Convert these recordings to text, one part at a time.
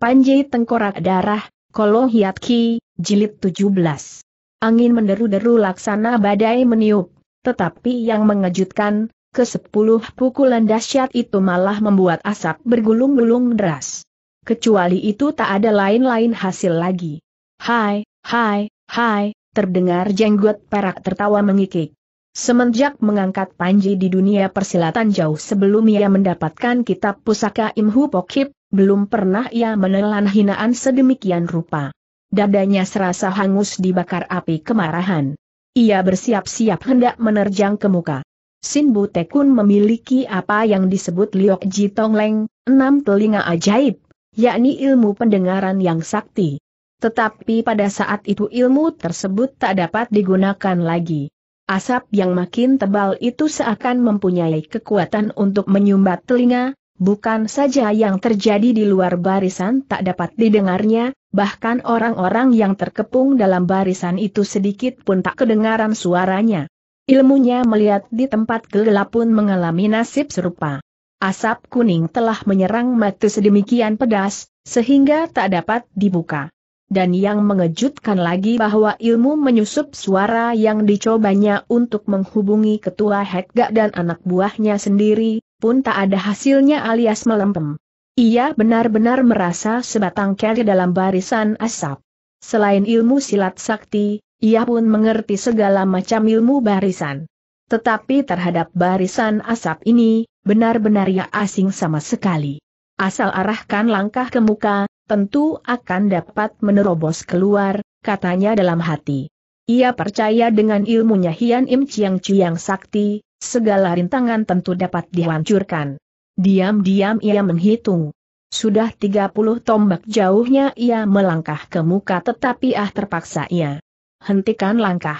Panji Tengkorak Darah, Kolo Ki, Jilid 17. Angin menderu-deru laksana badai meniup, tetapi yang mengejutkan, ke kesepuluh pukulan dahsyat itu malah membuat asap bergulung-gulung deras. Kecuali itu tak ada lain-lain hasil lagi. Hai, hai, hai, terdengar jenggot perak tertawa mengikik. Semenjak mengangkat Panji di dunia persilatan jauh sebelum ia mendapatkan kitab pusaka Imhu Pokip, belum pernah ia menelan hinaan sedemikian rupa. Dadanya serasa hangus dibakar api kemarahan. Ia bersiap-siap hendak menerjang ke muka. Sin Tekun memiliki apa yang disebut Liok Ji Leng, enam telinga ajaib, yakni ilmu pendengaran yang sakti. Tetapi pada saat itu ilmu tersebut tak dapat digunakan lagi. Asap yang makin tebal itu seakan mempunyai kekuatan untuk menyumbat telinga, bukan saja yang terjadi di luar barisan tak dapat didengarnya, bahkan orang-orang yang terkepung dalam barisan itu sedikit pun tak kedengaran suaranya. Ilmunya melihat di tempat gelap pun mengalami nasib serupa. Asap kuning telah menyerang mata sedemikian pedas, sehingga tak dapat dibuka. Dan yang mengejutkan lagi bahwa ilmu menyusup suara yang dicobanya untuk menghubungi ketua Hekga dan anak buahnya sendiri, pun tak ada hasilnya alias melempem. Ia benar-benar merasa sebatang keri dalam barisan asap. Selain ilmu silat sakti, ia pun mengerti segala macam ilmu barisan. Tetapi terhadap barisan asap ini, benar-benar ia asing sama sekali. Asal arahkan langkah ke muka, tentu akan dapat menerobos keluar, katanya dalam hati. Ia percaya dengan ilmunya Hian Im Chiang Chiang Sakti, segala rintangan tentu dapat dihancurkan. Diam-diam ia menghitung. Sudah 30 tombak jauhnya ia melangkah ke muka tetapi ah terpaksa ia. Hentikan langkah.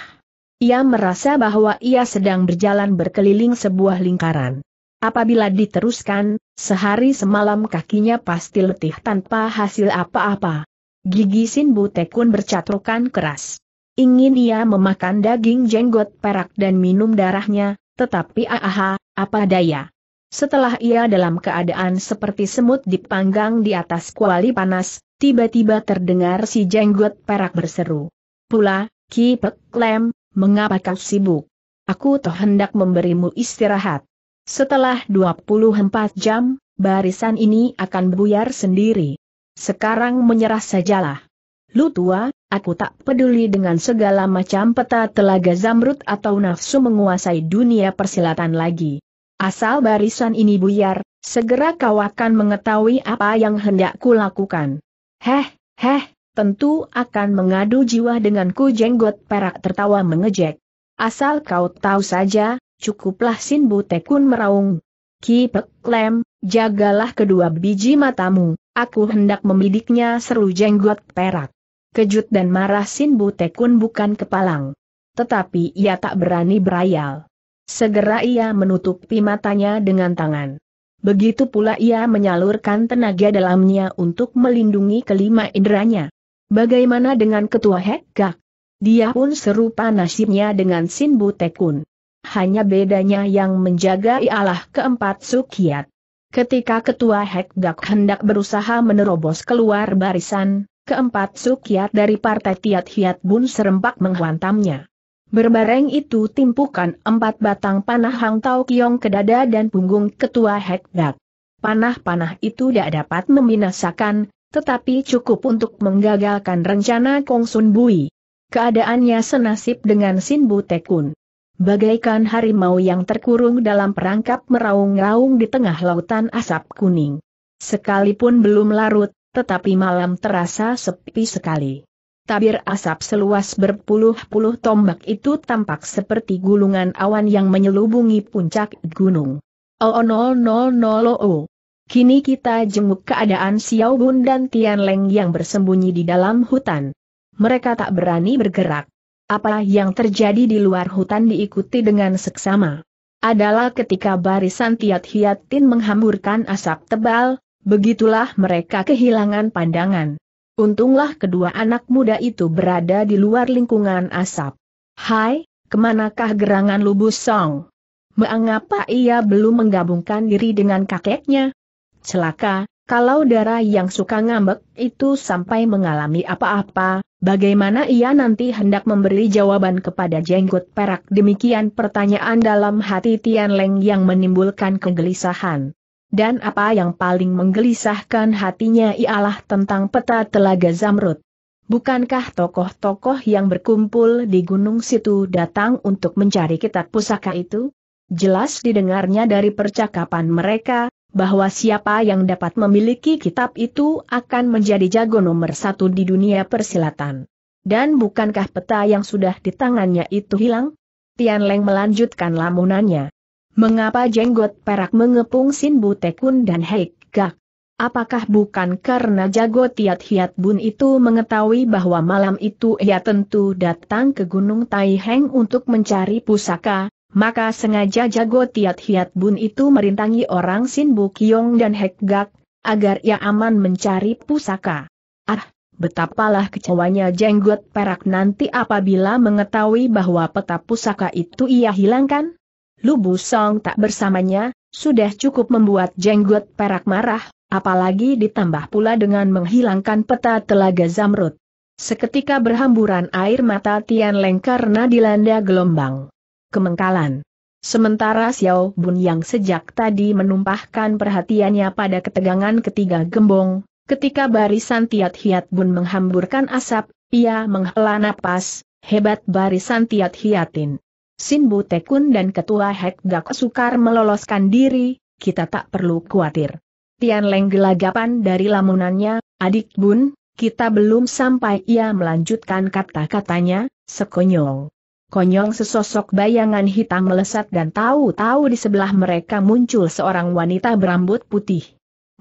Ia merasa bahwa ia sedang berjalan berkeliling sebuah lingkaran. Apabila diteruskan, sehari semalam kakinya pasti letih tanpa hasil apa-apa. Gigi Sin Butekun bercatrukan keras. Ingin ia memakan daging jenggot perak dan minum darahnya, tetapi aha, apa daya. Setelah ia dalam keadaan seperti semut dipanggang di atas kuali panas, tiba-tiba terdengar si jenggot perak berseru. Pula, Ki Pek Lem, mengapa kau sibuk? Aku toh hendak memberimu istirahat. Setelah 24 jam, barisan ini akan buyar sendiri. Sekarang menyerah sajalah. Lu tua, aku tak peduli dengan segala macam peta telaga zamrud atau nafsu menguasai dunia persilatan lagi. Asal barisan ini buyar, segera kau akan mengetahui apa yang hendak kulakukan. Heh, heh, tentu akan mengadu jiwa denganku jenggot perak tertawa mengejek. Asal kau tahu saja, cukuplah Sin Butekun meraung. Ki Peklem, jagalah kedua biji matamu, aku hendak membidiknya seru jenggot perak. Kejut dan marah Sin Tekun bukan kepalang. Tetapi ia tak berani berayal. Segera ia menutupi matanya dengan tangan. Begitu pula ia menyalurkan tenaga dalamnya untuk melindungi kelima inderanya. Bagaimana dengan ketua Hekgak? Dia pun serupa nasibnya dengan Sin Tekun, Hanya bedanya yang menjaga ialah keempat sukiat. Ketika ketua Hekgak hendak berusaha menerobos keluar barisan, keempat sukiat dari partai Tiat Hiat Bun serempak menghantamnya. Berbareng itu timpukan empat batang panah Hang Tau Kiong ke dada dan punggung ketua Dak. Panah-panah itu tidak dapat membinasakan, tetapi cukup untuk menggagalkan rencana Kong Sun Bui. Keadaannya senasib dengan Sin Bu Tekun. Bagaikan harimau yang terkurung dalam perangkap meraung-raung di tengah lautan asap kuning. Sekalipun belum larut, tetapi malam terasa sepi sekali. Tabir asap seluas berpuluh-puluh tombak itu tampak seperti gulungan awan yang menyelubungi puncak gunung. Oh, no, no, no, oh. Kini kita jenguk keadaan Xiao Bun dan Tian Leng yang bersembunyi di dalam hutan. Mereka tak berani bergerak. Apa yang terjadi di luar hutan diikuti dengan seksama. Adalah ketika barisan Tiat Hiatin menghamburkan asap tebal, Begitulah mereka kehilangan pandangan. Untunglah kedua anak muda itu berada di luar lingkungan asap. Hai, kemanakah gerangan Lubu Song? Mengapa ia belum menggabungkan diri dengan kakeknya? Celaka, kalau darah yang suka ngambek itu sampai mengalami apa-apa, bagaimana ia nanti hendak memberi jawaban kepada jenggot perak demikian pertanyaan dalam hati Tian Leng yang menimbulkan kegelisahan dan apa yang paling menggelisahkan hatinya ialah tentang peta telaga Zamrud. Bukankah tokoh-tokoh yang berkumpul di gunung situ datang untuk mencari kitab pusaka itu? Jelas didengarnya dari percakapan mereka, bahwa siapa yang dapat memiliki kitab itu akan menjadi jago nomor satu di dunia persilatan. Dan bukankah peta yang sudah di tangannya itu hilang? Tian Leng melanjutkan lamunannya. Mengapa jenggot perak mengepung Sin Butekun dan Heik Gak? Apakah bukan karena jago Tiat Hiat Bun itu mengetahui bahwa malam itu ia tentu datang ke Gunung Taiheng untuk mencari pusaka, maka sengaja jago Tiat Hiat Bun itu merintangi orang Sin Bukyong dan Heik Gak, agar ia aman mencari pusaka. Ah, betapalah kecewanya jenggot perak nanti apabila mengetahui bahwa peta pusaka itu ia hilangkan? Lubu Song tak bersamanya, sudah cukup membuat jenggot perak marah, apalagi ditambah pula dengan menghilangkan peta telaga Zamrut. Seketika berhamburan air mata Tian Leng karena dilanda gelombang. Kemengkalan. Sementara Xiao Bun yang sejak tadi menumpahkan perhatiannya pada ketegangan ketiga gembong, ketika barisan Tiat Hiat Bun menghamburkan asap, ia menghela napas, hebat barisan Tiat Hiatin. Sin Bu Tekun dan Ketua Hek Gak Sukar meloloskan diri, kita tak perlu khawatir. Tian Leng gelagapan dari lamunannya, adik bun, kita belum sampai ia melanjutkan kata-katanya, Sekonyol, Konyong sesosok bayangan hitam melesat dan tahu-tahu di sebelah mereka muncul seorang wanita berambut putih.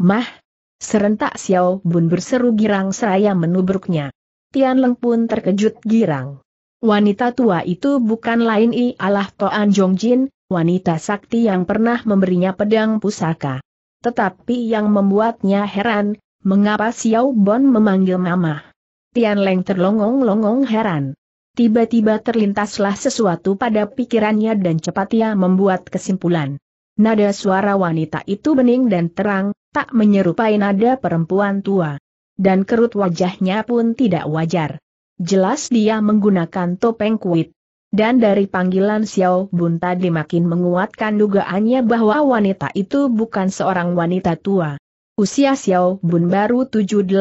Mah! Serentak Xiao Bun berseru girang seraya menubruknya. Tian Leng pun terkejut girang. Wanita tua itu bukan lain ialah Toan Jongjin, wanita sakti yang pernah memberinya pedang pusaka. Tetapi yang membuatnya heran, mengapa Xiao Bon memanggil mama? Tian Leng terlongong-longong heran. Tiba-tiba terlintaslah sesuatu pada pikirannya dan cepat ia membuat kesimpulan. Nada suara wanita itu bening dan terang, tak menyerupai nada perempuan tua. Dan kerut wajahnya pun tidak wajar. Jelas dia menggunakan topeng kuit. Dan dari panggilan Xiao Bun tadi makin menguatkan dugaannya bahwa wanita itu bukan seorang wanita tua. Usia Xiao Bun baru 7-18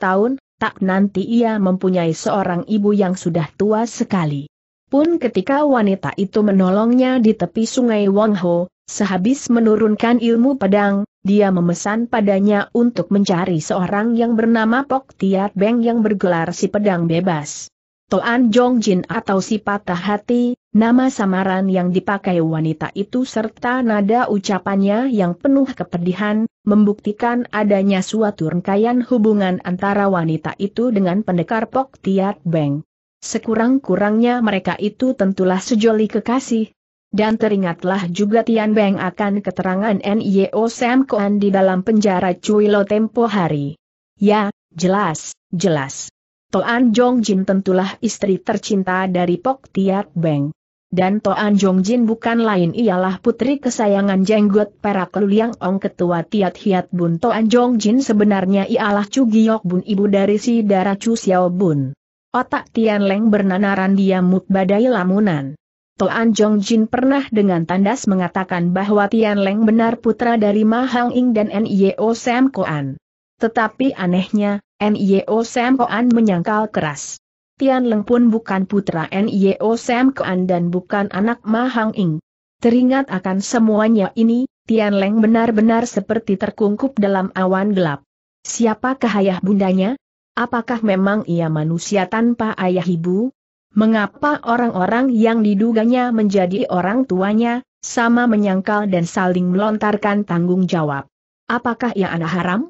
tahun, tak nanti ia mempunyai seorang ibu yang sudah tua sekali. Pun ketika wanita itu menolongnya di tepi sungai Wangho, Sehabis menurunkan ilmu pedang, dia memesan padanya untuk mencari seorang yang bernama Pok Tiat Beng yang bergelar si pedang bebas. Toan Jong Jin atau si patah hati, nama samaran yang dipakai wanita itu serta nada ucapannya yang penuh kepedihan, membuktikan adanya suatu rangkaian hubungan antara wanita itu dengan pendekar Pok Tiat Beng. Sekurang-kurangnya mereka itu tentulah sejoli kekasih, dan teringatlah juga Tian Beng akan keterangan N.I.O. Sam Koan di dalam penjara Cui Lo tempo hari. Ya, jelas, jelas. Toan Jong Jin tentulah istri tercinta dari Pok Tiat Beng. Dan Toan Jong Jin bukan lain ialah putri kesayangan jenggot perak Luliang Ong ketua Tiat Hiat Bun Toan Jong Jin sebenarnya ialah Chu Giok Bun ibu dari si darah Chu Xiao Bun. Otak Tian Leng bernanaran dia mut lamunan. Toan Jong Jin pernah dengan tandas mengatakan bahwa Tian Leng benar putra dari Ma Hang Ing dan Nio Sam Koan. Tetapi anehnya, Nio Sam Koan menyangkal keras. Tian Leng pun bukan putra Nio Sam Koan dan bukan anak Ma Hang Ing. Teringat akan semuanya ini, Tian Leng benar-benar seperti terkungkup dalam awan gelap. Siapakah ayah bundanya? Apakah memang ia manusia tanpa ayah ibu? Mengapa orang-orang yang diduganya menjadi orang tuanya, sama menyangkal dan saling melontarkan tanggung jawab? Apakah ia anak haram?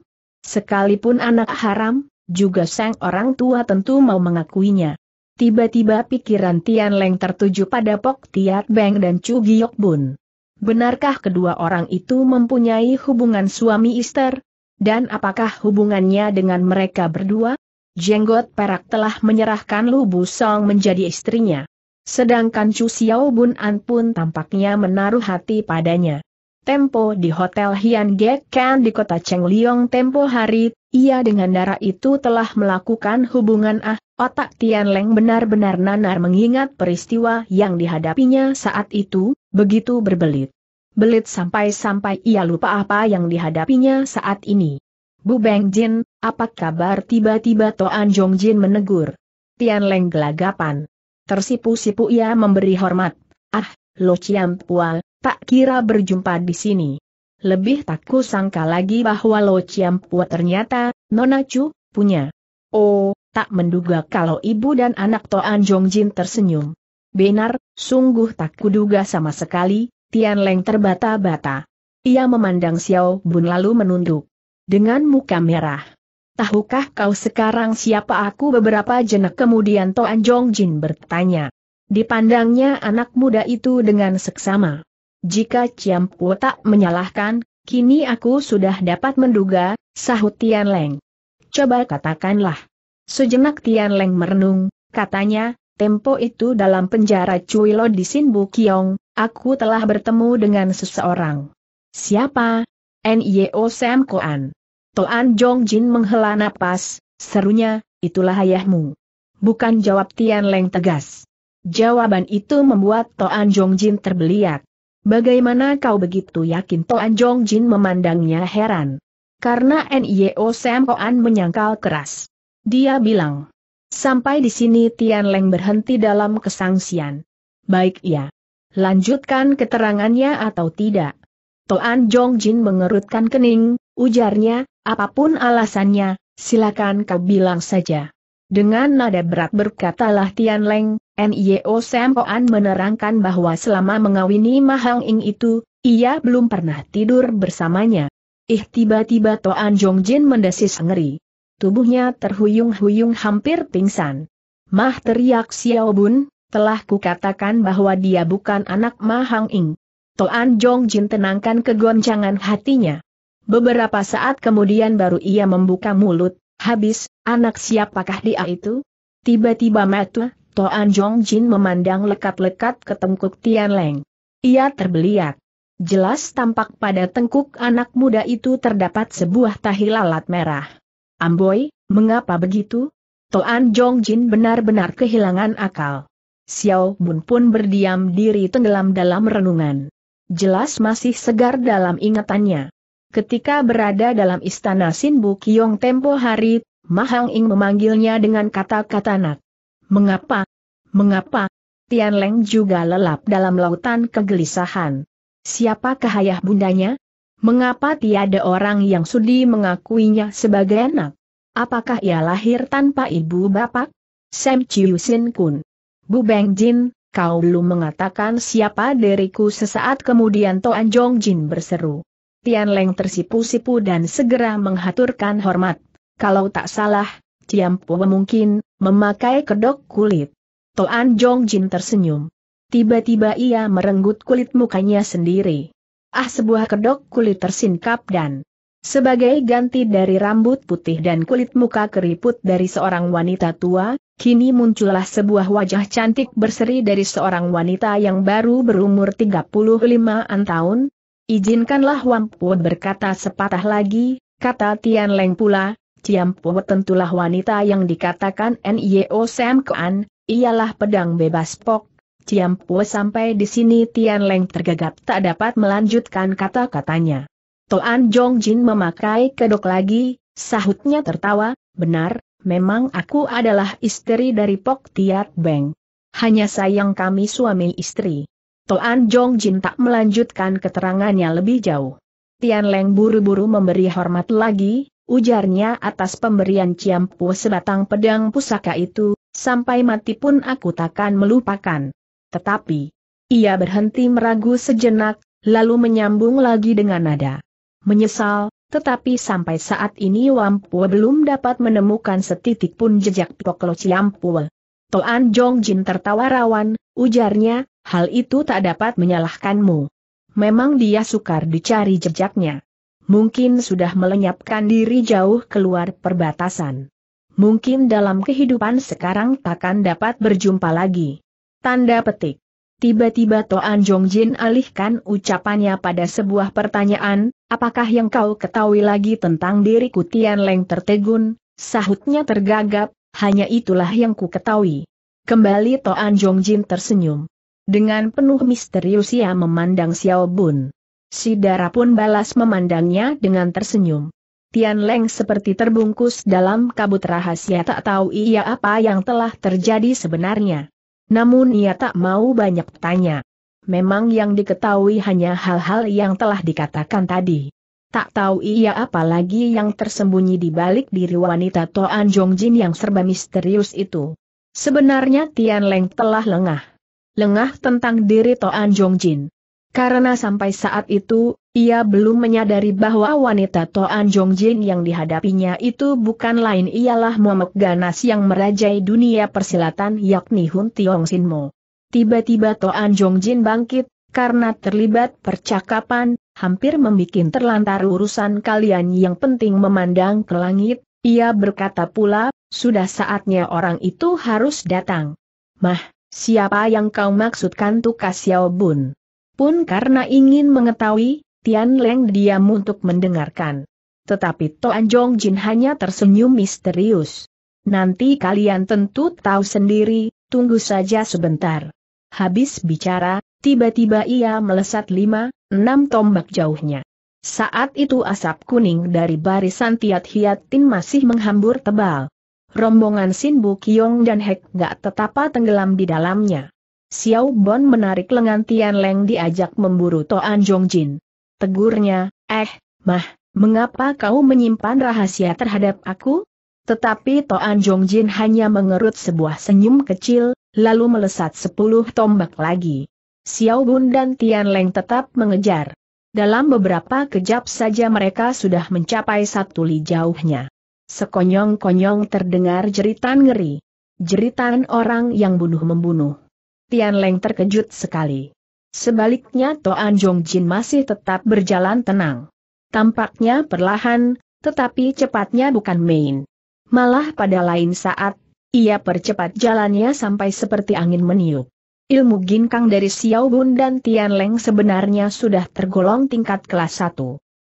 Sekalipun anak haram, juga sang orang tua tentu mau mengakuinya. Tiba-tiba pikiran Tian Leng tertuju pada Pok Tiat Beng dan Chu Giok Bun. Benarkah kedua orang itu mempunyai hubungan suami istri? Dan apakah hubungannya dengan mereka berdua? Jenggot Perak telah menyerahkan Lu Bu menjadi istrinya. Sedangkan Chu Xiao Bun An pun tampaknya menaruh hati padanya. Tempo di Hotel Hian Gek Kan di kota Cheng Liong tempo hari, ia dengan darah itu telah melakukan hubungan ah, otak Tian Leng benar-benar nanar mengingat peristiwa yang dihadapinya saat itu, begitu berbelit. Belit sampai-sampai ia lupa apa yang dihadapinya saat ini. Bu Beng Jin, apa kabar tiba-tiba Toan Jong Jin menegur. Tian Leng gelagapan. Tersipu-sipu ia memberi hormat. Ah, Lo Chiam Pual, tak kira berjumpa di sini. Lebih tak kusangka lagi bahwa Lo Chiam Pual ternyata, Nona Chu, punya. Oh, tak menduga kalau ibu dan anak Toan Jin tersenyum. Benar, sungguh tak kuduga sama sekali, Tian Leng terbata-bata. Ia memandang Xiao Bun lalu menunduk dengan muka merah. Tahukah kau sekarang siapa aku beberapa jenak kemudian Toan Jong Jin bertanya. Dipandangnya anak muda itu dengan seksama. Jika Ciam Pu tak menyalahkan, kini aku sudah dapat menduga, sahut Tian Leng. Coba katakanlah. Sejenak Tian Leng merenung, katanya, tempo itu dalam penjara Cui Lo di Sin Bukiong, aku telah bertemu dengan seseorang. Siapa? Nio Sam Koan. Toan Jong Jin menghela napas, serunya, itulah ayahmu. Bukan jawab Tian Leng tegas. Jawaban itu membuat Toan Jong Jin terbeliak. Bagaimana kau begitu yakin Toan Jong Jin memandangnya heran? Karena NIO Sam Toan menyangkal keras. Dia bilang. Sampai di sini Tian Leng berhenti dalam kesangsian. Baik ya. Lanjutkan keterangannya atau tidak. Toan Jong Jin mengerutkan kening, ujarnya, apapun alasannya, silakan kau bilang saja. Dengan nada berat berkatalah Tian Leng, Nio Sempoan menerangkan bahwa selama mengawini Mahang Ing itu, ia belum pernah tidur bersamanya. Ih tiba-tiba Toan Jong Jin mendesis ngeri. Tubuhnya terhuyung-huyung hampir pingsan. Mah teriak Xiao Bun, telah kukatakan bahwa dia bukan anak Mahang Ing. Toan Jong Jin tenangkan kegoncangan hatinya. Beberapa saat kemudian baru ia membuka mulut, habis, anak siapakah dia itu? Tiba-tiba matu, Toan Jong Jin memandang lekat-lekat ke tengkuk Tian Leng. Ia terbeliak. Jelas tampak pada tengkuk anak muda itu terdapat sebuah tahi lalat merah. Amboy, mengapa begitu? Toan Jong Jin benar-benar kehilangan akal. Xiao Bun pun berdiam diri tenggelam dalam renungan. Jelas masih segar dalam ingatannya. Ketika berada dalam istana Sinbu Kiong tempo hari, Mahang Ing memanggilnya dengan kata-kata nak. Mengapa? Mengapa? Tian Leng juga lelap dalam lautan kegelisahan. Siapa ayah bundanya? Mengapa tiada orang yang sudi mengakuinya sebagai anak? Apakah ia lahir tanpa ibu bapak? Sam Chiu Sin Kun. Bu Beng Jin, kau belum mengatakan siapa diriku sesaat kemudian Toan Jong Jin berseru. Tian Leng tersipu-sipu dan segera menghaturkan hormat. Kalau tak salah, Ciam Pue mungkin memakai kedok kulit. Toan Jong Jin tersenyum. Tiba-tiba ia merenggut kulit mukanya sendiri. Ah sebuah kedok kulit tersingkap dan sebagai ganti dari rambut putih dan kulit muka keriput dari seorang wanita tua, kini muncullah sebuah wajah cantik berseri dari seorang wanita yang baru berumur 35-an tahun, Izinkanlah Wampu berkata sepatah lagi, kata Tian Leng pula, Ciampu tentulah wanita yang dikatakan N.I.O. Sam Kuan, ialah pedang bebas pok. Ciampu sampai di sini Tian Leng tergagap tak dapat melanjutkan kata-katanya. Toan Jong Jin memakai kedok lagi, sahutnya tertawa, benar, memang aku adalah istri dari Pok Tiat Beng. Hanya sayang kami suami istri. Toan Jong Jin tak melanjutkan keterangannya lebih jauh. Tian Leng buru-buru memberi hormat lagi, ujarnya atas pemberian Pu sebatang pedang pusaka itu, sampai mati pun aku takkan melupakan. Tetapi, ia berhenti meragu sejenak, lalu menyambung lagi dengan nada. Menyesal, tetapi sampai saat ini Wang Wampua belum dapat menemukan setitik pun jejak Ciam Pu. Toan Jong Jin tertawa rawan, ujarnya, hal itu tak dapat menyalahkanmu. Memang dia sukar dicari jejaknya. Mungkin sudah melenyapkan diri jauh keluar perbatasan. Mungkin dalam kehidupan sekarang takkan dapat berjumpa lagi. Tanda petik. Tiba-tiba Toan Jongjin alihkan ucapannya pada sebuah pertanyaan, apakah yang kau ketahui lagi tentang diriku Tian Leng tertegun, sahutnya tergagap, hanya itulah yang ku ketahui. Kembali Toan Jongjin tersenyum. Dengan penuh misterius ia memandang Xiao Bun. Si Dara pun balas memandangnya dengan tersenyum. Tian Leng seperti terbungkus dalam kabut rahasia tak tahu ia apa yang telah terjadi sebenarnya. Namun ia tak mau banyak tanya. Memang yang diketahui hanya hal-hal yang telah dikatakan tadi. Tak tahu ia apa lagi yang tersembunyi di balik diri wanita Toan Jin yang serba misterius itu. Sebenarnya Tian Leng telah lengah lengah tentang diri Toan Jongjin. Karena sampai saat itu, ia belum menyadari bahwa wanita Toan Jongjin yang dihadapinya itu bukan lain ialah momok ganas yang merajai dunia persilatan yakni Hun Tiong Sin Sinmo. Tiba-tiba Toan Jongjin bangkit, karena terlibat percakapan, hampir membuat terlantar urusan kalian yang penting memandang ke langit, ia berkata pula, sudah saatnya orang itu harus datang. Mah, Siapa yang kau maksudkan Tuka Xiaobun? Pun karena ingin mengetahui, Tian Leng diam untuk mendengarkan. Tetapi Toan Jong Jin hanya tersenyum misterius. Nanti kalian tentu tahu sendiri, tunggu saja sebentar. Habis bicara, tiba-tiba ia melesat lima, enam tombak jauhnya. Saat itu asap kuning dari barisan Tiat Hiat Tin masih menghambur tebal rombongan Sin Bu Kiong dan Hek Gak tetapa tenggelam di dalamnya. Xiao Bon menarik lengan Tian Leng diajak memburu Toan Jong Jin. Tegurnya, eh, mah, mengapa kau menyimpan rahasia terhadap aku? Tetapi Toan Jong Jin hanya mengerut sebuah senyum kecil, lalu melesat sepuluh tombak lagi. Xiao Bun dan Tian Leng tetap mengejar. Dalam beberapa kejap saja mereka sudah mencapai satu li jauhnya. Sekonyong-konyong terdengar jeritan ngeri. Jeritan orang yang bunuh-membunuh. Tian Leng terkejut sekali. Sebaliknya Toan Jong Jin masih tetap berjalan tenang. Tampaknya perlahan, tetapi cepatnya bukan main. Malah pada lain saat, ia percepat jalannya sampai seperti angin meniup. Ilmu ginkang dari Xiao Bun dan Tian Leng sebenarnya sudah tergolong tingkat kelas 1.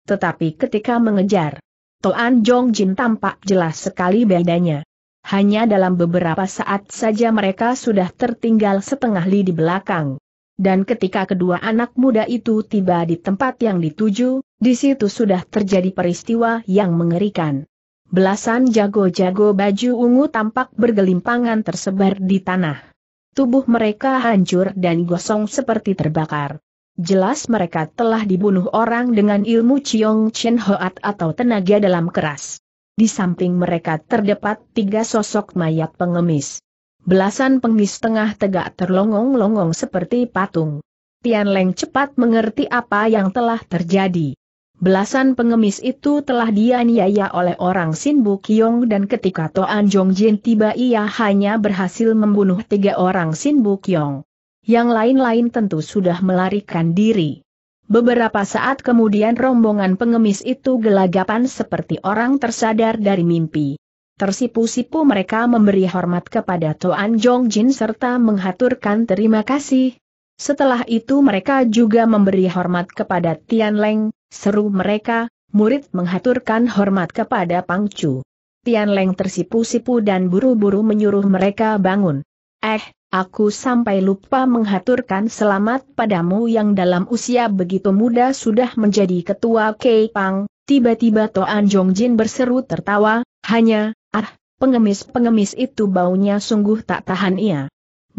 Tetapi ketika mengejar, Toan Jong Jin tampak jelas sekali bedanya. Hanya dalam beberapa saat saja mereka sudah tertinggal setengah li di belakang. Dan ketika kedua anak muda itu tiba di tempat yang dituju, di situ sudah terjadi peristiwa yang mengerikan. Belasan jago-jago baju ungu tampak bergelimpangan tersebar di tanah. Tubuh mereka hancur dan gosong seperti terbakar. Jelas mereka telah dibunuh orang dengan ilmu Chiong Chen Hoat atau tenaga dalam keras. Di samping mereka terdapat tiga sosok mayat pengemis. Belasan pengemis tengah tegak terlongong-longong seperti patung. Tian Leng cepat mengerti apa yang telah terjadi. Belasan pengemis itu telah dianiaya oleh orang Sin Bu Kiong dan ketika Toan Jong Jin tiba ia hanya berhasil membunuh tiga orang Sin Bu Kiong yang lain-lain tentu sudah melarikan diri. Beberapa saat kemudian rombongan pengemis itu gelagapan seperti orang tersadar dari mimpi. Tersipu-sipu mereka memberi hormat kepada Toan Jong Jin serta menghaturkan terima kasih. Setelah itu mereka juga memberi hormat kepada Tian Leng, seru mereka, murid menghaturkan hormat kepada Pang Chu. Tian Leng tersipu-sipu dan buru-buru menyuruh mereka bangun. Eh, Aku sampai lupa menghaturkan selamat padamu yang dalam usia begitu muda sudah menjadi ketua Kepang. Tiba-tiba Toan Jongjin berseru tertawa, hanya, ah, pengemis-pengemis itu baunya sungguh tak tahan ia.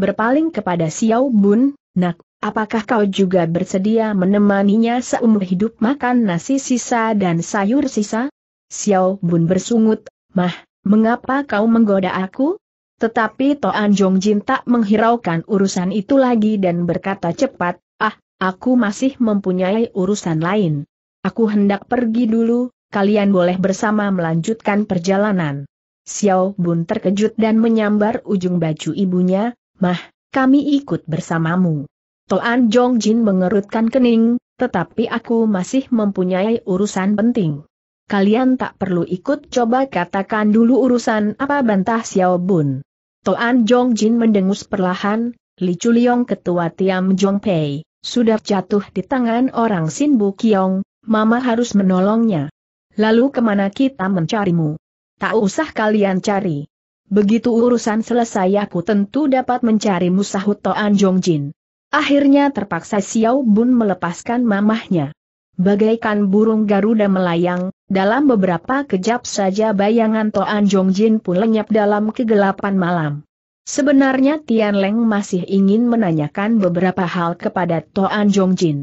Berpaling kepada Xiao Bun, nak, apakah kau juga bersedia menemaninya seumur hidup makan nasi sisa dan sayur sisa? Xiao Bun bersungut, mah, mengapa kau menggoda aku? Tetapi Toan Jong Jin tak menghiraukan urusan itu lagi dan berkata cepat, ah, aku masih mempunyai urusan lain. Aku hendak pergi dulu, kalian boleh bersama melanjutkan perjalanan. Xiao Bun terkejut dan menyambar ujung baju ibunya, mah, kami ikut bersamamu. Toan Jong Jin mengerutkan kening, tetapi aku masih mempunyai urusan penting kalian tak perlu ikut coba katakan dulu urusan apa bantah Xiao Bun. Toan Jong Jin mendengus perlahan, Li Chuliong ketua Tiam Jong Pei, sudah jatuh di tangan orang Sin Bu Kiong, Mama harus menolongnya. Lalu kemana kita mencarimu? Tak usah kalian cari. Begitu urusan selesai aku tentu dapat mencarimu sahut Toan Jong Jin. Akhirnya terpaksa Xiao Bun melepaskan mamahnya. Bagaikan burung Garuda melayang, dalam beberapa kejap saja bayangan Toan Jong Jin pun lenyap dalam kegelapan malam. Sebenarnya Tian Leng masih ingin menanyakan beberapa hal kepada Toan Jong Jin.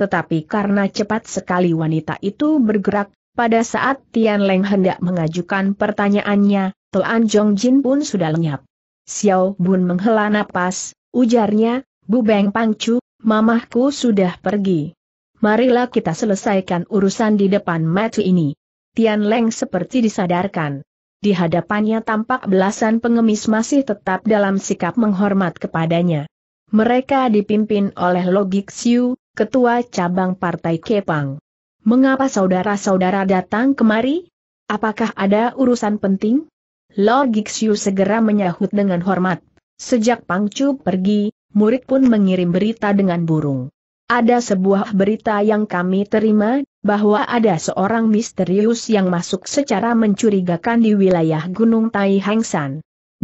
Tetapi karena cepat sekali wanita itu bergerak, pada saat Tian Leng hendak mengajukan pertanyaannya, Toan Jong Jin pun sudah lenyap. Xiao Bun menghela napas, ujarnya, Bu Beng Pangcu, mamahku sudah pergi marilah kita selesaikan urusan di depan mata ini. Tian Leng seperti disadarkan. Di hadapannya tampak belasan pengemis masih tetap dalam sikap menghormat kepadanya. Mereka dipimpin oleh Logik Siu, ketua cabang Partai Kepang. Mengapa saudara-saudara datang kemari? Apakah ada urusan penting? Logik Siu segera menyahut dengan hormat. Sejak Pangcu pergi, murid pun mengirim berita dengan burung. Ada sebuah berita yang kami terima, bahwa ada seorang misterius yang masuk secara mencurigakan di wilayah Gunung Tai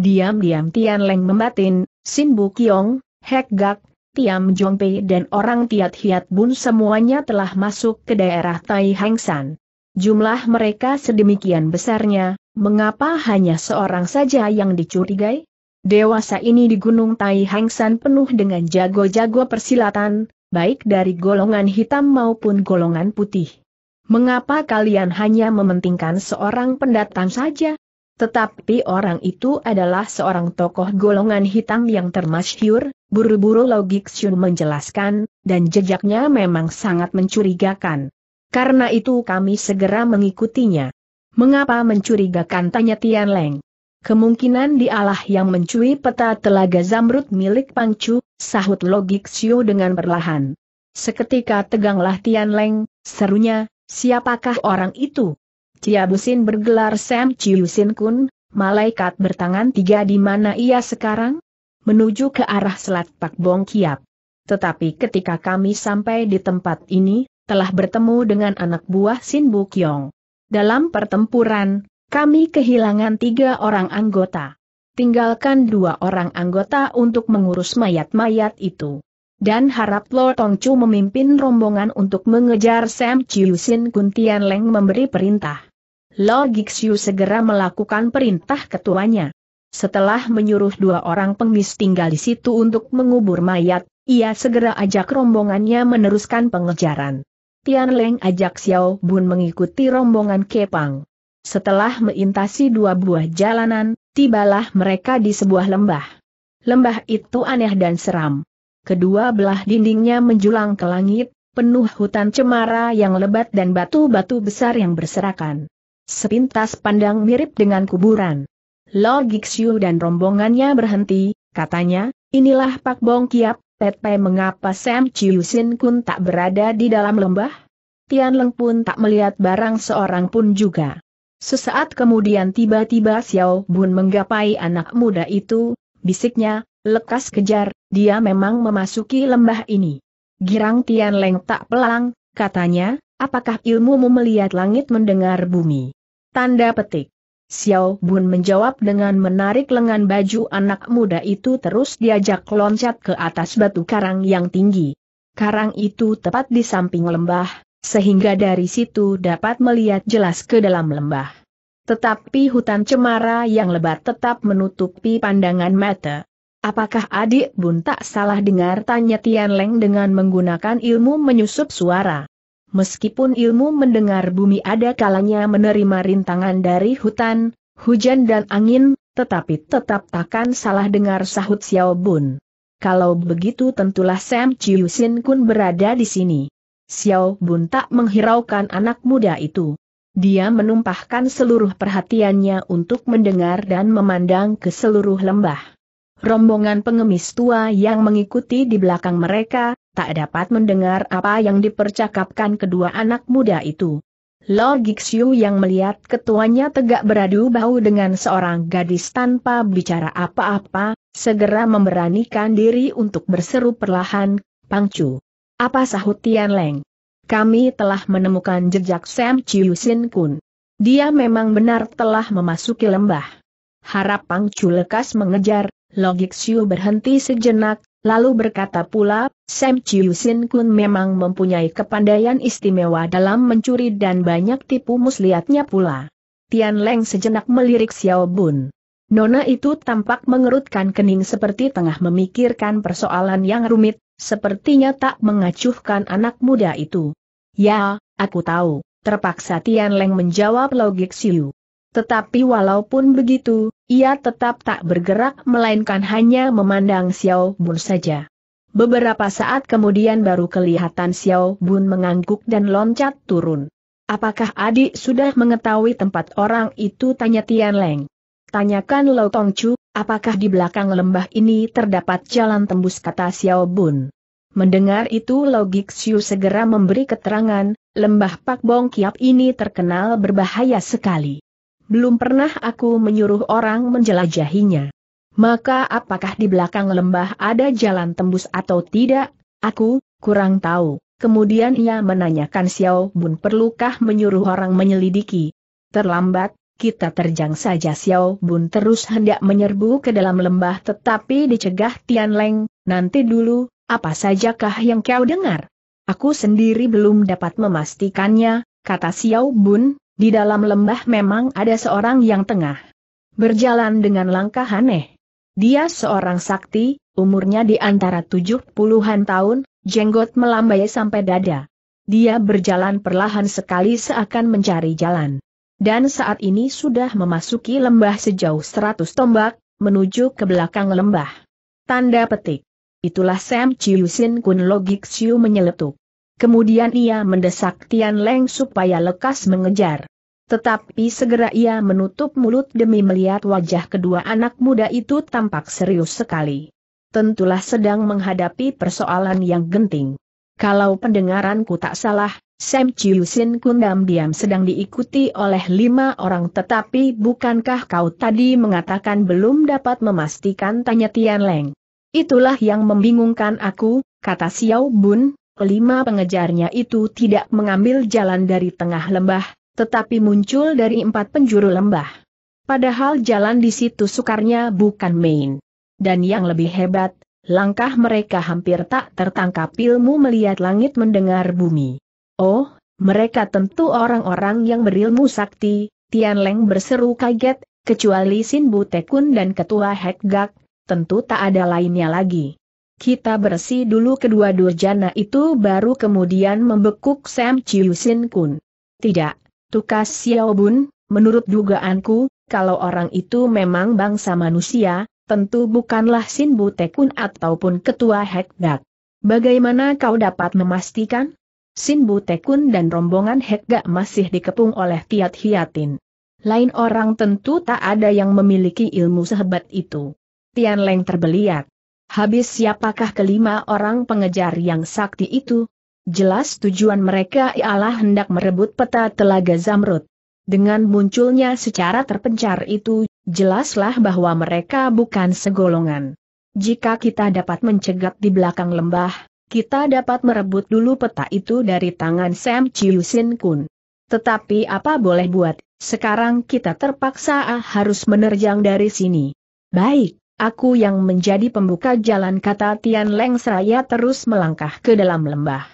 Diam-diam Tian Leng membatin, Sin Bu Kiong, Hek Gak, Tiam Jongpei dan orang Tiat Hiat Bun semuanya telah masuk ke daerah Tai Jumlah mereka sedemikian besarnya, mengapa hanya seorang saja yang dicurigai? Dewasa ini di Gunung Tai penuh dengan jago-jago persilatan, baik dari golongan hitam maupun golongan putih. Mengapa kalian hanya mementingkan seorang pendatang saja? Tetapi orang itu adalah seorang tokoh golongan hitam yang termasyhur, buru-buru logik Xun menjelaskan, dan jejaknya memang sangat mencurigakan. Karena itu kami segera mengikutinya. Mengapa mencurigakan tanya Tian Leng? Kemungkinan dialah yang mencuri peta telaga zamrud milik Pangcu, sahut logik Xiu dengan perlahan. Seketika teganglah Tian Leng, serunya, siapakah orang itu? Cia Busin bergelar Sam Sin Kun, malaikat bertangan tiga di mana ia sekarang? Menuju ke arah selat Pak Bong Kiap. Tetapi ketika kami sampai di tempat ini, telah bertemu dengan anak buah Sin Kiong. Dalam pertempuran, kami kehilangan tiga orang anggota. Tinggalkan dua orang anggota untuk mengurus mayat-mayat itu. Dan harap Lo Chu memimpin rombongan untuk mengejar Sam Chiusin Kuntian Leng memberi perintah. Lo Gixiu segera melakukan perintah ketuanya. Setelah menyuruh dua orang pengemis tinggal di situ untuk mengubur mayat, ia segera ajak rombongannya meneruskan pengejaran. Tian Leng ajak Xiao Bun mengikuti rombongan Kepang. Setelah melintasi dua buah jalanan, tibalah mereka di sebuah lembah. Lembah itu aneh dan seram. Kedua belah dindingnya menjulang ke langit, penuh hutan cemara yang lebat dan batu-batu besar yang berserakan. Sepintas pandang mirip dengan kuburan. Lo Gixiu dan rombongannya berhenti, katanya, inilah Pak Bong Kiap, Pepe mengapa Sam Chiu Sin Kun tak berada di dalam lembah? Tian Leng pun tak melihat barang seorang pun juga. Sesaat kemudian tiba-tiba Xiao Bun menggapai anak muda itu, bisiknya, lekas kejar, dia memang memasuki lembah ini. Girang Tian Leng tak pelang, katanya, apakah ilmumu melihat langit mendengar bumi? Tanda petik. Xiao Bun menjawab dengan menarik lengan baju anak muda itu terus diajak loncat ke atas batu karang yang tinggi. Karang itu tepat di samping lembah, sehingga dari situ dapat melihat jelas ke dalam lembah. Tetapi hutan cemara yang lebat tetap menutupi pandangan mata. Apakah adik bun tak salah dengar tanya Tian Leng dengan menggunakan ilmu menyusup suara? Meskipun ilmu mendengar bumi ada kalanya menerima rintangan dari hutan, hujan dan angin, tetapi tetap takkan salah dengar sahut Xiao Bun. Kalau begitu tentulah Sam Chiu Sin Kun berada di sini. Xiao Bun tak menghiraukan anak muda itu. Dia menumpahkan seluruh perhatiannya untuk mendengar dan memandang ke seluruh lembah. Rombongan pengemis tua yang mengikuti di belakang mereka, tak dapat mendengar apa yang dipercakapkan kedua anak muda itu. Lo Gixiu yang melihat ketuanya tegak beradu bau dengan seorang gadis tanpa bicara apa-apa, segera memberanikan diri untuk berseru perlahan, Pangcu. Apa sahut Tian Leng? Kami telah menemukan jejak Sam Chiu Sin Kun. Dia memang benar telah memasuki lembah. Harap Pang Chu lekas mengejar, logik Xiu berhenti sejenak, lalu berkata pula, Sam Chiu Sin Kun memang mempunyai kepandaian istimewa dalam mencuri dan banyak tipu muslihatnya pula. Tian Leng sejenak melirik Xiao Bun. Nona itu tampak mengerutkan kening seperti tengah memikirkan persoalan yang rumit, sepertinya tak mengacuhkan anak muda itu. Ya, aku tahu, terpaksa Tian Leng menjawab logik Siu. Tetapi walaupun begitu, ia tetap tak bergerak melainkan hanya memandang Xiao Bun saja. Beberapa saat kemudian baru kelihatan Xiao Bun mengangguk dan loncat turun. Apakah adik sudah mengetahui tempat orang itu tanya Tian Leng? Tanyakan Lo Tong Chu, Apakah di belakang lembah ini terdapat jalan tembus kata Xiao Bun? Mendengar itu logik Xiu segera memberi keterangan, lembah Pak Bong Kiap ini terkenal berbahaya sekali. Belum pernah aku menyuruh orang menjelajahinya. Maka apakah di belakang lembah ada jalan tembus atau tidak? Aku, kurang tahu. Kemudian ia menanyakan Xiao Bun perlukah menyuruh orang menyelidiki. Terlambat, kita terjang saja Xiao Bun terus hendak menyerbu ke dalam lembah tetapi dicegah Tian Leng, nanti dulu, apa sajakah yang kau dengar? Aku sendiri belum dapat memastikannya, kata Xiao Bun, di dalam lembah memang ada seorang yang tengah berjalan dengan langkah aneh. Dia seorang sakti, umurnya di antara tujuh puluhan tahun, jenggot melambai sampai dada. Dia berjalan perlahan sekali seakan mencari jalan dan saat ini sudah memasuki lembah sejauh 100 tombak, menuju ke belakang lembah. Tanda petik. Itulah Sam Chiu Sin Kun Logik Siu menyeletuk. Kemudian ia mendesak Tian Leng supaya lekas mengejar. Tetapi segera ia menutup mulut demi melihat wajah kedua anak muda itu tampak serius sekali. Tentulah sedang menghadapi persoalan yang genting. Kalau pendengaranku tak salah, Sam Chiu Sin kundam diam sedang diikuti oleh lima orang tetapi bukankah kau tadi mengatakan belum dapat memastikan tanya Tian Leng. Itulah yang membingungkan aku, kata Xiao Bun, lima pengejarnya itu tidak mengambil jalan dari tengah lembah, tetapi muncul dari empat penjuru lembah. Padahal jalan di situ sukarnya bukan main. Dan yang lebih hebat, langkah mereka hampir tak tertangkap ilmu melihat langit mendengar bumi. Oh, mereka tentu orang-orang yang berilmu sakti, Tian Leng berseru kaget, kecuali Sin Tekun dan Ketua Hekgak, tentu tak ada lainnya lagi. Kita bersih dulu kedua durjana itu baru kemudian membekuk Sam Chiu Sin Kun. Tidak, Tukas Xiao Bun, menurut dugaanku, kalau orang itu memang bangsa manusia, tentu bukanlah Sin Tekun ataupun Ketua Hekgak. Bagaimana kau dapat memastikan? Sinbu Tekun dan rombongan Hekga masih dikepung oleh Tiat Hiatin. Lain orang tentu tak ada yang memiliki ilmu sehebat itu. Tian Leng terbeliat. Habis siapakah kelima orang pengejar yang sakti itu? Jelas tujuan mereka ialah hendak merebut peta telaga Zamrud. Dengan munculnya secara terpencar itu, jelaslah bahwa mereka bukan segolongan. Jika kita dapat mencegat di belakang lembah, kita dapat merebut dulu peta itu dari tangan Sam Chiu Sin Kun. Tetapi apa boleh buat, sekarang kita terpaksa ah, harus menerjang dari sini. Baik, aku yang menjadi pembuka jalan kata Tian Leng Seraya terus melangkah ke dalam lembah.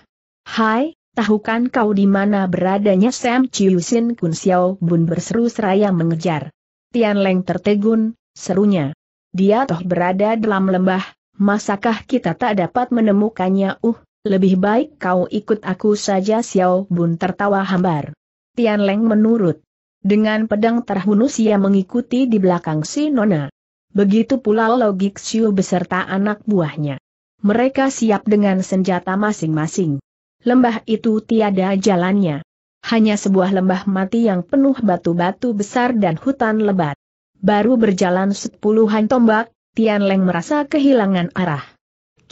Hai, tahukan kau di mana beradanya Sam Chiu Sin Kun Xiao Bun berseru seraya mengejar. Tian Leng tertegun, serunya. Dia toh berada dalam lembah, Masakah kita tak dapat menemukannya? Uh, lebih baik kau ikut aku saja Xiao Bun tertawa hambar. Tian Leng menurut. Dengan pedang terhunus ia mengikuti di belakang si Nona. Begitu pula Logik Xiu beserta anak buahnya. Mereka siap dengan senjata masing-masing. Lembah itu tiada jalannya. Hanya sebuah lembah mati yang penuh batu-batu besar dan hutan lebat. Baru berjalan sepuluhan tombak, Tian Leng merasa kehilangan arah.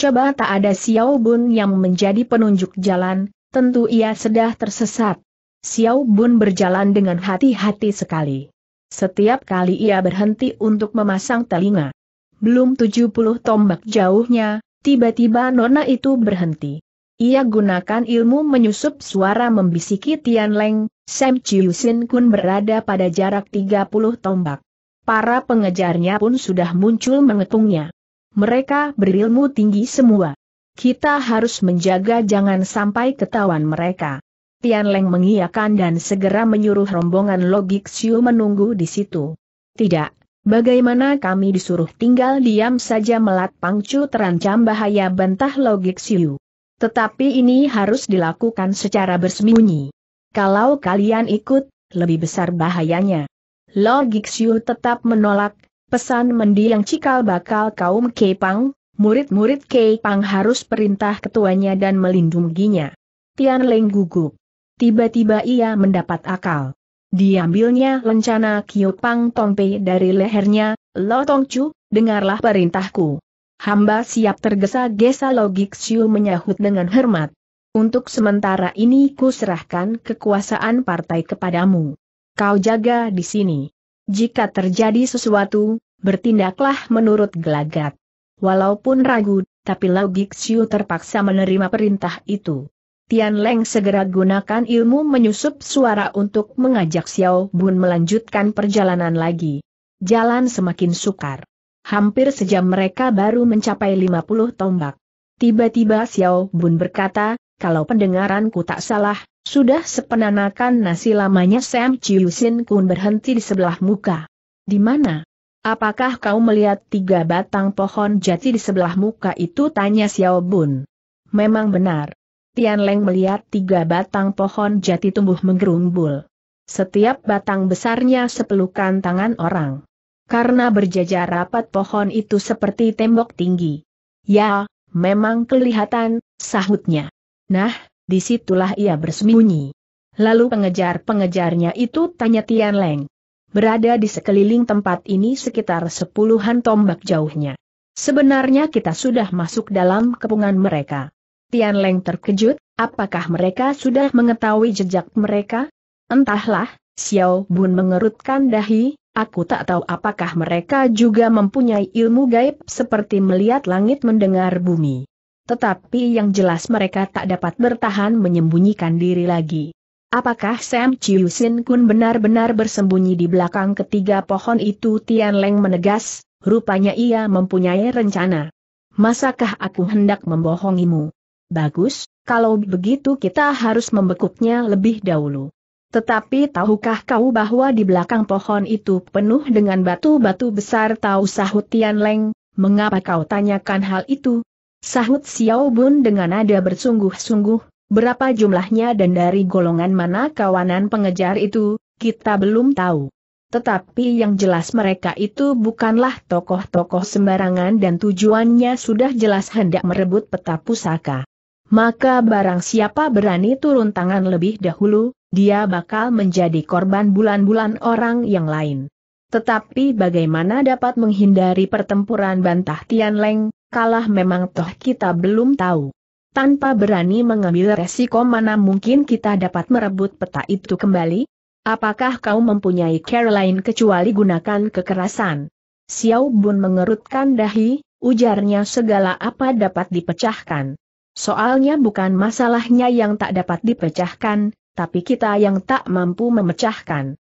Coba tak ada Xiao Bun yang menjadi penunjuk jalan, tentu ia sedah tersesat. Xiao Bun berjalan dengan hati-hati sekali. Setiap kali ia berhenti untuk memasang telinga. Belum 70 tombak jauhnya, tiba-tiba nona itu berhenti. Ia gunakan ilmu menyusup suara membisiki Tian Leng, Sam Chiu Sin Kun berada pada jarak 30 tombak para pengejarnya pun sudah muncul mengepungnya. Mereka berilmu tinggi semua. Kita harus menjaga jangan sampai ketahuan mereka. Tian Leng mengiyakan dan segera menyuruh rombongan Logik Siu menunggu di situ. Tidak, bagaimana kami disuruh tinggal diam saja melat pangcu terancam bahaya bantah Logik Siu. Tetapi ini harus dilakukan secara bersembunyi. Kalau kalian ikut, lebih besar bahayanya. Logik Gixiu tetap menolak, pesan mendiang cikal bakal kaum Kepang, murid-murid Kepang harus perintah ketuanya dan melindunginya. Tian Leng gugup. Tiba-tiba ia mendapat akal. Diambilnya lencana Pang Tongpei dari lehernya, Lo Tongcu, dengarlah perintahku. Hamba siap tergesa-gesa logik Siu menyahut dengan hormat. Untuk sementara ini ku serahkan kekuasaan partai kepadamu kau jaga di sini. Jika terjadi sesuatu, bertindaklah menurut gelagat. Walaupun ragu, tapi Lau Gixiu terpaksa menerima perintah itu. Tian Leng segera gunakan ilmu menyusup suara untuk mengajak Xiao Bun melanjutkan perjalanan lagi. Jalan semakin sukar. Hampir sejam mereka baru mencapai 50 tombak. Tiba-tiba Xiao Bun berkata, kalau pendengaranku tak salah, sudah sepenanakan nasi lamanya Sam Chiu Sin Kun berhenti di sebelah muka. Di mana? Apakah kau melihat tiga batang pohon jati di sebelah muka itu? Tanya Xiao Bun. Memang benar. Tian Leng melihat tiga batang pohon jati tumbuh menggerumbul. Setiap batang besarnya sepelukan tangan orang. Karena berjajar rapat pohon itu seperti tembok tinggi. Ya, memang kelihatan, sahutnya. Nah, disitulah ia bersembunyi. Lalu pengejar-pengejarnya itu tanya Tian Leng. Berada di sekeliling tempat ini sekitar sepuluhan tombak jauhnya. Sebenarnya kita sudah masuk dalam kepungan mereka. Tian Leng terkejut, apakah mereka sudah mengetahui jejak mereka? Entahlah, Xiao Bun mengerutkan dahi, aku tak tahu apakah mereka juga mempunyai ilmu gaib seperti melihat langit mendengar bumi tetapi yang jelas mereka tak dapat bertahan menyembunyikan diri lagi. Apakah Sam Chiu Sin Kun benar-benar bersembunyi di belakang ketiga pohon itu Tian Leng menegas, rupanya ia mempunyai rencana. Masakah aku hendak membohongimu? Bagus, kalau begitu kita harus membekuknya lebih dahulu. Tetapi tahukah kau bahwa di belakang pohon itu penuh dengan batu-batu besar tahu sahut Tian Leng, mengapa kau tanyakan hal itu? Sahut Xiao Bun dengan nada bersungguh-sungguh, berapa jumlahnya dan dari golongan mana kawanan pengejar itu, kita belum tahu. Tetapi yang jelas mereka itu bukanlah tokoh-tokoh sembarangan dan tujuannya sudah jelas hendak merebut peta pusaka. Maka barang siapa berani turun tangan lebih dahulu, dia bakal menjadi korban bulan-bulan orang yang lain. Tetapi bagaimana dapat menghindari pertempuran bantah Tian Leng, kalah memang toh kita belum tahu. Tanpa berani mengambil resiko mana mungkin kita dapat merebut peta itu kembali? Apakah kau mempunyai Caroline kecuali gunakan kekerasan? Xiao Bun mengerutkan dahi, ujarnya segala apa dapat dipecahkan. Soalnya bukan masalahnya yang tak dapat dipecahkan, tapi kita yang tak mampu memecahkan.